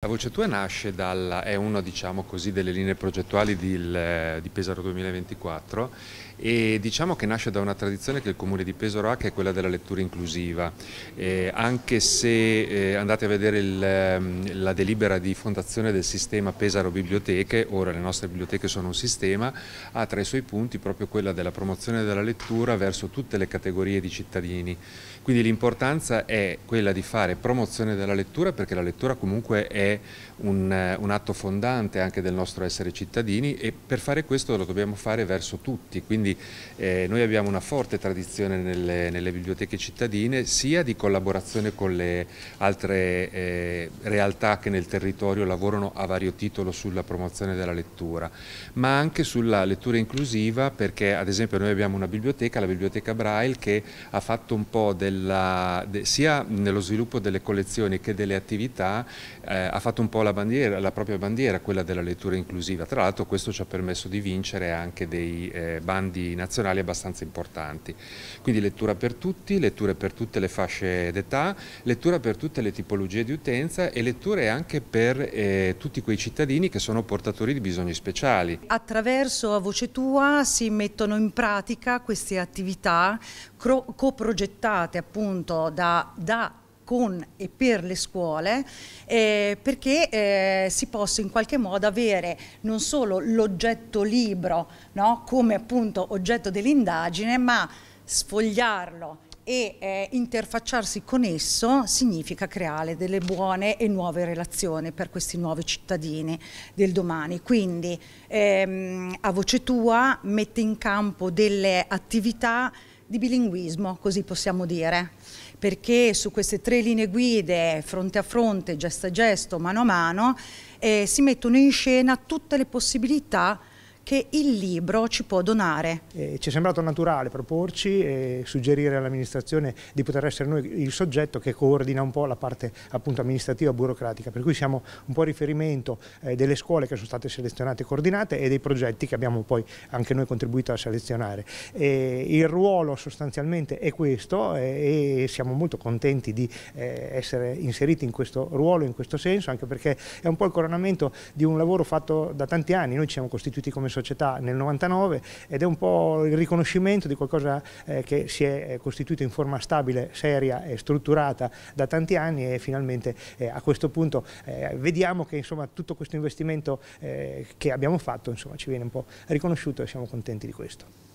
La Voce tua nasce dalla, è una diciamo così, delle linee progettuali di, eh, di, Pesaro 2024 e diciamo che nasce da una tradizione che il comune di Pesaro ha che è quella della lettura inclusiva. Eh, anche se eh, andate a vedere il, ehm, la delibera di fondazione del sistema Pesaro Biblioteche, ora le nostre biblioteche sono un sistema, ha tra i suoi punti proprio quella della promozione della lettura verso tutte le categorie di cittadini. Quindi l'importanza è quella di fare promozione della lettura perché la lettura comunque è un, eh, un, atto fondante anche del nostro essere cittadini e per fare questo lo dobbiamo fare verso tutti, quindi eh, noi abbiamo una forte tradizione nelle, nelle, biblioteche cittadine sia di collaborazione con le altre eh, realtà che nel territorio lavorano a vario titolo sulla promozione della lettura, ma anche sulla lettura inclusiva perché ad esempio noi abbiamo una biblioteca, la biblioteca Braille, che ha fatto un po' della, de, sia nello sviluppo delle collezioni che delle attività, eh, ha fatto un po' la, bandiera, la, propria bandiera, quella della lettura inclusiva. Tra l'altro questo ci ha permesso di vincere anche dei eh, bandi nazionali abbastanza importanti. Quindi lettura per tutti, letture per tutte le fasce d'età, lettura per tutte le tipologie di utenza e letture anche per eh, tutti quei cittadini che sono portatori di bisogni speciali. Attraverso A Voce Tua si mettono in pratica queste attività coprogettate appunto da, da con e per le scuole eh, perché eh, si possa in qualche modo avere non solo l'oggetto libro no? come appunto oggetto dell'indagine ma sfogliarlo e eh, interfacciarsi con esso significa creare delle buone e nuove relazioni per questi nuovi cittadini del domani. Quindi ehm, a voce tua mette in campo delle attività di bilinguismo, così possiamo dire, perché su queste tre linee guide, fronte a fronte, gesto a gesto, mano a mano, eh, si mettono in scena tutte le possibilità che il libro ci può donare. Eh, ci è sembrato naturale proporci e suggerire all'amministrazione di poter essere noi il soggetto che coordina un po' la parte appunto, amministrativa burocratica, per cui siamo un po' a riferimento eh, delle scuole che sono state selezionate e coordinate e dei progetti che abbiamo poi anche noi contribuito a selezionare. E il ruolo sostanzialmente è questo eh, e siamo molto contenti di eh, essere inseriti in questo ruolo, in questo senso, anche perché è un po' il coronamento di un lavoro fatto da tanti anni, noi ci siamo costituiti come società società nel 99 ed è un po' il riconoscimento di qualcosa eh, che si è costituito in forma stabile, seria e strutturata da tanti anni e finalmente eh, a questo punto eh, vediamo che insomma, tutto questo investimento eh, che abbiamo fatto insomma, ci viene un po' riconosciuto e siamo contenti di questo.